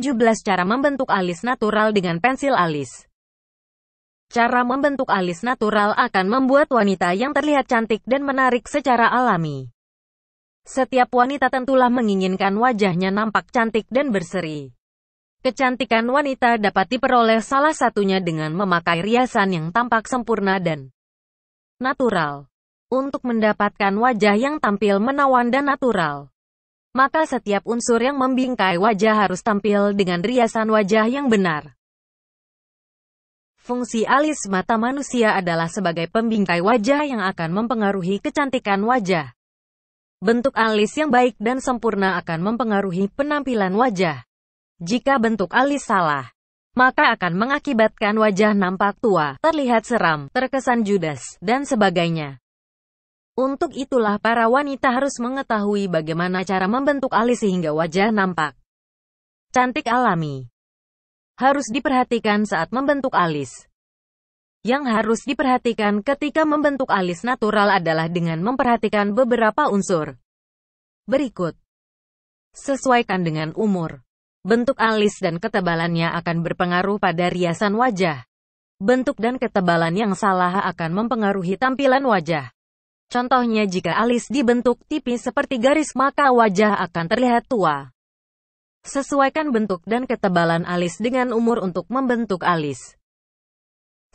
17 Cara membentuk alis natural dengan pensil alis Cara membentuk alis natural akan membuat wanita yang terlihat cantik dan menarik secara alami. Setiap wanita tentulah menginginkan wajahnya nampak cantik dan berseri. Kecantikan wanita dapat diperoleh salah satunya dengan memakai riasan yang tampak sempurna dan natural. Untuk mendapatkan wajah yang tampil menawan dan natural, maka setiap unsur yang membingkai wajah harus tampil dengan riasan wajah yang benar. Fungsi alis mata manusia adalah sebagai pembingkai wajah yang akan mempengaruhi kecantikan wajah. Bentuk alis yang baik dan sempurna akan mempengaruhi penampilan wajah. Jika bentuk alis salah, maka akan mengakibatkan wajah nampak tua, terlihat seram, terkesan judas, dan sebagainya. Untuk itulah para wanita harus mengetahui bagaimana cara membentuk alis sehingga wajah nampak cantik alami. Harus diperhatikan saat membentuk alis. Yang harus diperhatikan ketika membentuk alis natural adalah dengan memperhatikan beberapa unsur. Berikut. Sesuaikan dengan umur. Bentuk alis dan ketebalannya akan berpengaruh pada riasan wajah. Bentuk dan ketebalan yang salah akan mempengaruhi tampilan wajah. Contohnya jika alis dibentuk tipis seperti garis maka wajah akan terlihat tua. Sesuaikan bentuk dan ketebalan alis dengan umur untuk membentuk alis.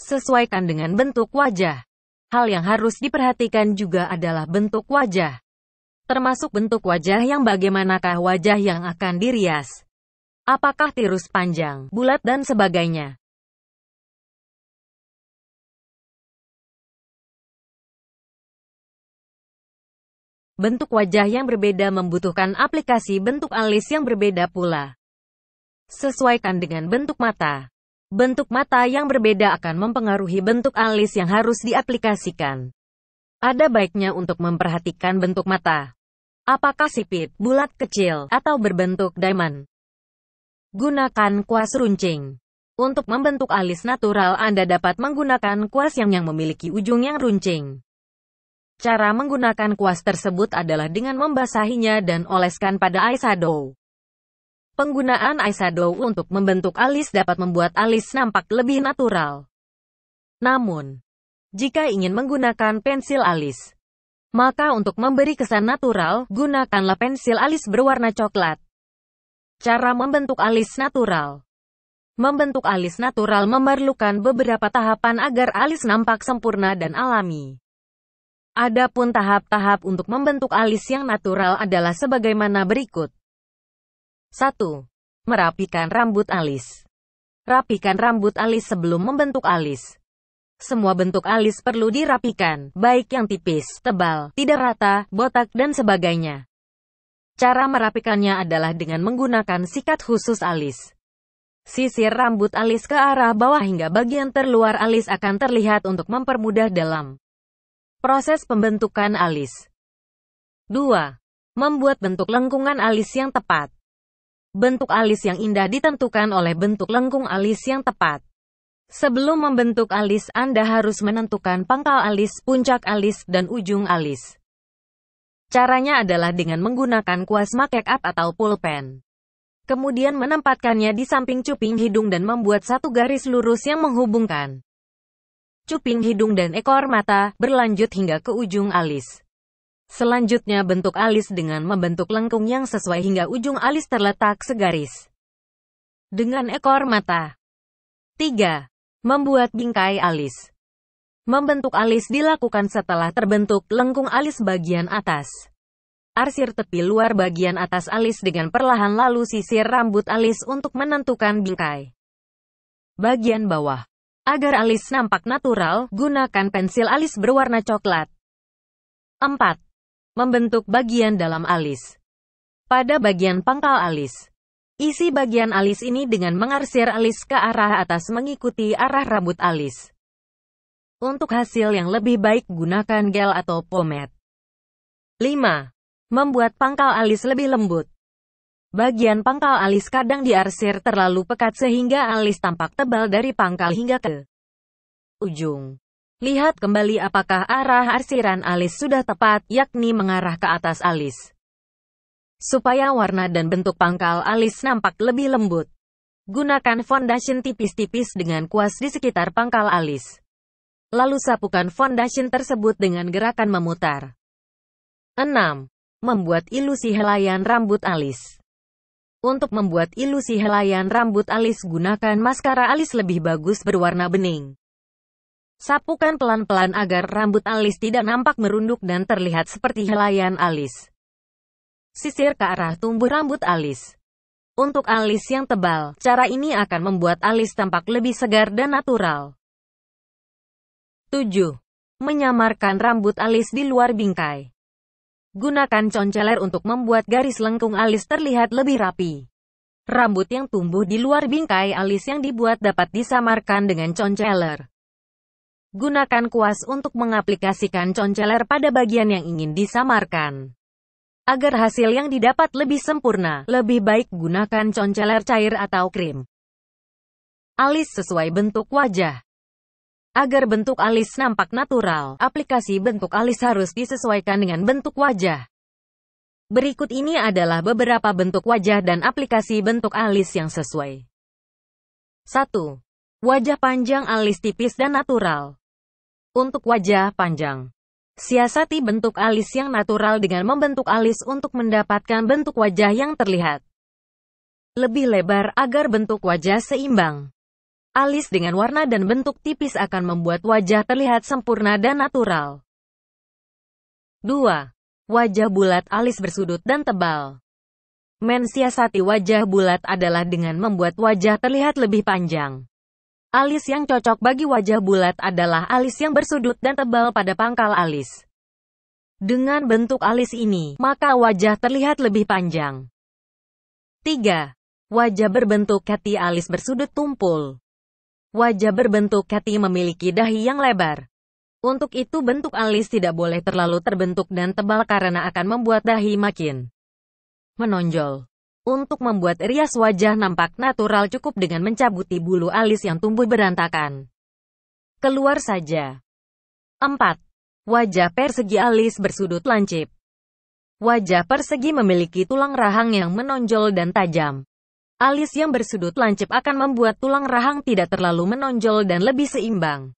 Sesuaikan dengan bentuk wajah. Hal yang harus diperhatikan juga adalah bentuk wajah. Termasuk bentuk wajah yang bagaimanakah wajah yang akan dirias. Apakah tirus panjang, bulat dan sebagainya. Bentuk wajah yang berbeda membutuhkan aplikasi bentuk alis yang berbeda pula. Sesuaikan dengan bentuk mata. Bentuk mata yang berbeda akan mempengaruhi bentuk alis yang harus diaplikasikan. Ada baiknya untuk memperhatikan bentuk mata. Apakah sipit, bulat kecil, atau berbentuk diamond? Gunakan kuas runcing. Untuk membentuk alis natural Anda dapat menggunakan kuas yang yang memiliki ujung yang runcing. Cara menggunakan kuas tersebut adalah dengan membasahinya dan oleskan pada eyeshadow. Penggunaan eyeshadow untuk membentuk alis dapat membuat alis nampak lebih natural. Namun, jika ingin menggunakan pensil alis, maka untuk memberi kesan natural, gunakanlah pensil alis berwarna coklat. Cara membentuk alis natural Membentuk alis natural memerlukan beberapa tahapan agar alis nampak sempurna dan alami. Adapun tahap-tahap untuk membentuk alis yang natural adalah sebagaimana berikut. 1. Merapikan rambut alis. Rapikan rambut alis sebelum membentuk alis. Semua bentuk alis perlu dirapikan, baik yang tipis, tebal, tidak rata, botak, dan sebagainya. Cara merapikannya adalah dengan menggunakan sikat khusus alis. Sisir rambut alis ke arah bawah hingga bagian terluar alis akan terlihat untuk mempermudah dalam Proses pembentukan alis 2. Membuat bentuk lengkungan alis yang tepat Bentuk alis yang indah ditentukan oleh bentuk lengkung alis yang tepat. Sebelum membentuk alis, Anda harus menentukan pangkal alis, puncak alis, dan ujung alis. Caranya adalah dengan menggunakan kuas make up atau pulpen. Kemudian menempatkannya di samping cuping hidung dan membuat satu garis lurus yang menghubungkan cuping hidung dan ekor mata, berlanjut hingga ke ujung alis. Selanjutnya bentuk alis dengan membentuk lengkung yang sesuai hingga ujung alis terletak segaris. Dengan ekor mata. 3. Membuat bingkai alis. Membentuk alis dilakukan setelah terbentuk lengkung alis bagian atas. Arsir tepi luar bagian atas alis dengan perlahan lalu sisir rambut alis untuk menentukan bingkai. Bagian bawah. Agar alis nampak natural, gunakan pensil alis berwarna coklat. 4. Membentuk bagian dalam alis. Pada bagian pangkal alis, isi bagian alis ini dengan mengarsir alis ke arah atas mengikuti arah rambut alis. Untuk hasil yang lebih baik gunakan gel atau pomade. 5. Membuat pangkal alis lebih lembut. Bagian pangkal alis kadang diarsir terlalu pekat sehingga alis tampak tebal dari pangkal hingga ke ujung. Lihat kembali apakah arah arsiran alis sudah tepat, yakni mengarah ke atas alis. Supaya warna dan bentuk pangkal alis nampak lebih lembut. Gunakan foundation tipis-tipis dengan kuas di sekitar pangkal alis. Lalu sapukan foundation tersebut dengan gerakan memutar. 6. Membuat ilusi helaian rambut alis. Untuk membuat ilusi helaian rambut alis gunakan maskara alis lebih bagus berwarna bening. Sapukan pelan-pelan agar rambut alis tidak nampak merunduk dan terlihat seperti helaian alis. Sisir ke arah tumbuh rambut alis. Untuk alis yang tebal, cara ini akan membuat alis tampak lebih segar dan natural. 7. Menyamarkan rambut alis di luar bingkai. Gunakan conceler untuk membuat garis lengkung alis terlihat lebih rapi. Rambut yang tumbuh di luar bingkai alis yang dibuat dapat disamarkan dengan conceler. Gunakan kuas untuk mengaplikasikan conceler pada bagian yang ingin disamarkan. Agar hasil yang didapat lebih sempurna, lebih baik gunakan conceler cair atau krim. Alis sesuai bentuk wajah. Agar bentuk alis nampak natural, aplikasi bentuk alis harus disesuaikan dengan bentuk wajah. Berikut ini adalah beberapa bentuk wajah dan aplikasi bentuk alis yang sesuai. 1. Wajah panjang alis tipis dan natural. Untuk wajah panjang, siasati bentuk alis yang natural dengan membentuk alis untuk mendapatkan bentuk wajah yang terlihat. Lebih lebar agar bentuk wajah seimbang. Alis dengan warna dan bentuk tipis akan membuat wajah terlihat sempurna dan natural. 2. Wajah bulat alis bersudut dan tebal. Mensiasati wajah bulat adalah dengan membuat wajah terlihat lebih panjang. Alis yang cocok bagi wajah bulat adalah alis yang bersudut dan tebal pada pangkal alis. Dengan bentuk alis ini, maka wajah terlihat lebih panjang. 3. Wajah berbentuk kati alis bersudut tumpul. Wajah berbentuk kati memiliki dahi yang lebar. Untuk itu bentuk alis tidak boleh terlalu terbentuk dan tebal karena akan membuat dahi makin menonjol. Untuk membuat rias wajah nampak natural cukup dengan mencabuti bulu alis yang tumbuh berantakan. Keluar saja. 4. Wajah persegi alis bersudut lancip. Wajah persegi memiliki tulang rahang yang menonjol dan tajam. Alis yang bersudut lancip akan membuat tulang rahang tidak terlalu menonjol dan lebih seimbang.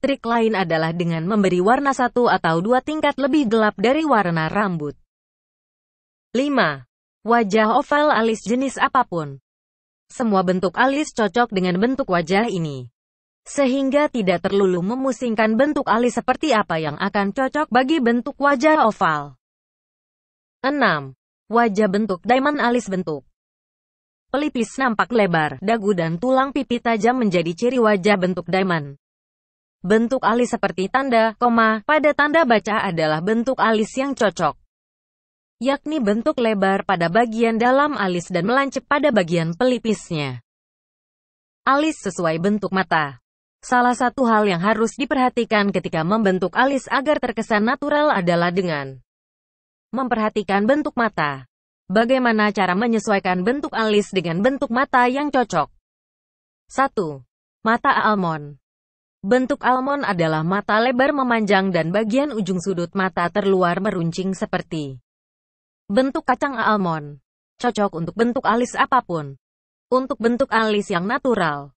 Trik lain adalah dengan memberi warna satu atau dua tingkat lebih gelap dari warna rambut. 5. Wajah oval alis jenis apapun. Semua bentuk alis cocok dengan bentuk wajah ini. Sehingga tidak terlalu memusingkan bentuk alis seperti apa yang akan cocok bagi bentuk wajah oval. 6. Wajah bentuk diamond alis bentuk. Pelipis nampak lebar, dagu dan tulang pipi tajam menjadi ciri wajah bentuk diamond. Bentuk alis seperti tanda, koma, pada tanda baca adalah bentuk alis yang cocok. Yakni bentuk lebar pada bagian dalam alis dan melancip pada bagian pelipisnya. Alis sesuai bentuk mata. Salah satu hal yang harus diperhatikan ketika membentuk alis agar terkesan natural adalah dengan memperhatikan bentuk mata. Bagaimana cara menyesuaikan bentuk alis dengan bentuk mata yang cocok? 1. Mata almond Bentuk almond adalah mata lebar memanjang dan bagian ujung sudut mata terluar meruncing seperti bentuk kacang almond. Cocok untuk bentuk alis apapun. Untuk bentuk alis yang natural,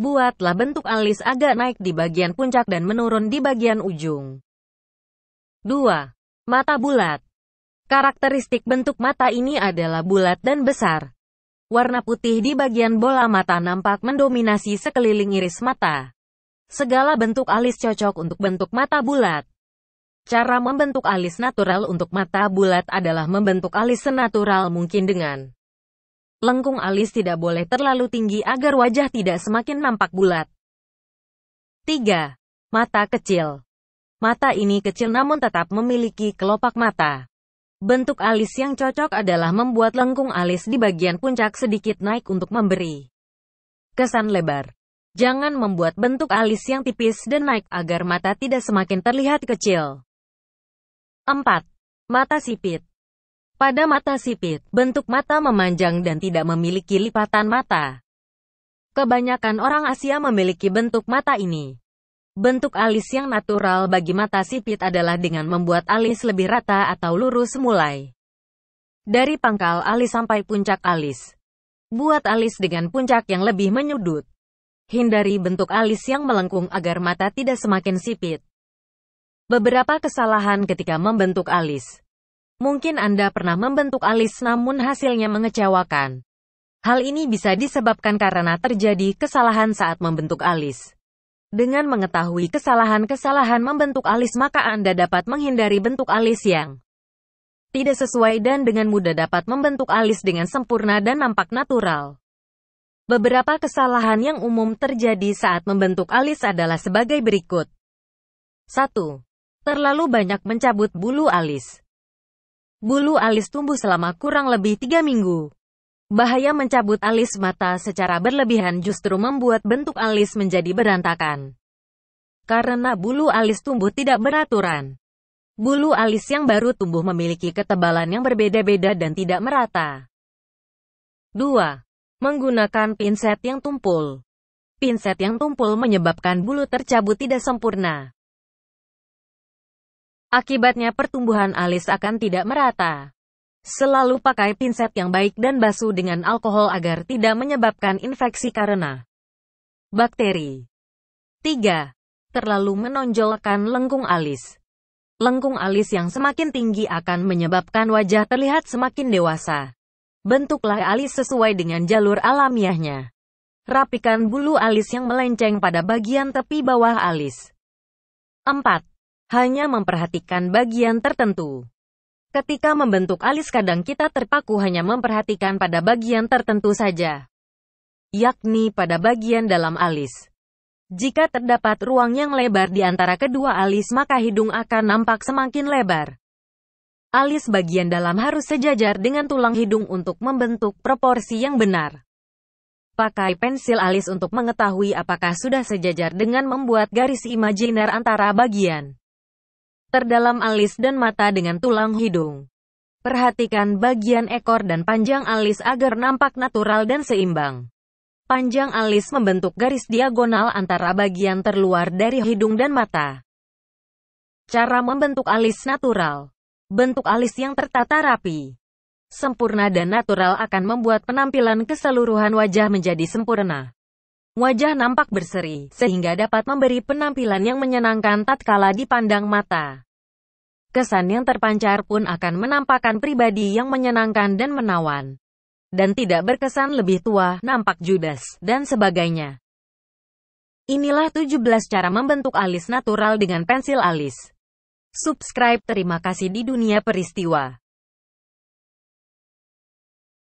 buatlah bentuk alis agak naik di bagian puncak dan menurun di bagian ujung. 2. Mata bulat Karakteristik bentuk mata ini adalah bulat dan besar. Warna putih di bagian bola mata nampak mendominasi sekeliling iris mata. Segala bentuk alis cocok untuk bentuk mata bulat. Cara membentuk alis natural untuk mata bulat adalah membentuk alis senatural mungkin dengan lengkung alis tidak boleh terlalu tinggi agar wajah tidak semakin nampak bulat. 3. Mata kecil. Mata ini kecil namun tetap memiliki kelopak mata. Bentuk alis yang cocok adalah membuat lengkung alis di bagian puncak sedikit naik untuk memberi kesan lebar. Jangan membuat bentuk alis yang tipis dan naik agar mata tidak semakin terlihat kecil. 4. Mata sipit Pada mata sipit, bentuk mata memanjang dan tidak memiliki lipatan mata. Kebanyakan orang Asia memiliki bentuk mata ini. Bentuk alis yang natural bagi mata sipit adalah dengan membuat alis lebih rata atau lurus mulai dari pangkal alis sampai puncak alis. Buat alis dengan puncak yang lebih menyudut. Hindari bentuk alis yang melengkung agar mata tidak semakin sipit. Beberapa kesalahan ketika membentuk alis. Mungkin Anda pernah membentuk alis namun hasilnya mengecewakan. Hal ini bisa disebabkan karena terjadi kesalahan saat membentuk alis. Dengan mengetahui kesalahan-kesalahan membentuk alis maka Anda dapat menghindari bentuk alis yang tidak sesuai dan dengan mudah dapat membentuk alis dengan sempurna dan nampak natural. Beberapa kesalahan yang umum terjadi saat membentuk alis adalah sebagai berikut. 1. Terlalu banyak mencabut bulu alis. Bulu alis tumbuh selama kurang lebih 3 minggu. Bahaya mencabut alis mata secara berlebihan justru membuat bentuk alis menjadi berantakan. Karena bulu alis tumbuh tidak beraturan. Bulu alis yang baru tumbuh memiliki ketebalan yang berbeda-beda dan tidak merata. 2. Menggunakan pinset yang tumpul. Pinset yang tumpul menyebabkan bulu tercabut tidak sempurna. Akibatnya pertumbuhan alis akan tidak merata. Selalu pakai pinset yang baik dan basuh dengan alkohol agar tidak menyebabkan infeksi karena bakteri. 3. Terlalu menonjolkan lengkung alis. Lengkung alis yang semakin tinggi akan menyebabkan wajah terlihat semakin dewasa. Bentuklah alis sesuai dengan jalur alamiahnya. Rapikan bulu alis yang melenceng pada bagian tepi bawah alis. 4. Hanya memperhatikan bagian tertentu. Ketika membentuk alis kadang kita terpaku hanya memperhatikan pada bagian tertentu saja, yakni pada bagian dalam alis. Jika terdapat ruang yang lebar di antara kedua alis maka hidung akan nampak semakin lebar. Alis bagian dalam harus sejajar dengan tulang hidung untuk membentuk proporsi yang benar. Pakai pensil alis untuk mengetahui apakah sudah sejajar dengan membuat garis imajiner antara bagian terdalam alis dan mata dengan tulang hidung. Perhatikan bagian ekor dan panjang alis agar nampak natural dan seimbang. Panjang alis membentuk garis diagonal antara bagian terluar dari hidung dan mata. Cara membentuk alis natural. Bentuk alis yang tertata rapi, sempurna dan natural akan membuat penampilan keseluruhan wajah menjadi sempurna. Wajah nampak berseri, sehingga dapat memberi penampilan yang menyenangkan tatkala dipandang mata. Kesan yang terpancar pun akan menampakkan pribadi yang menyenangkan dan menawan. Dan tidak berkesan lebih tua, nampak judas, dan sebagainya. Inilah 17 cara membentuk alis natural dengan pensil alis. Subscribe terima kasih di dunia peristiwa.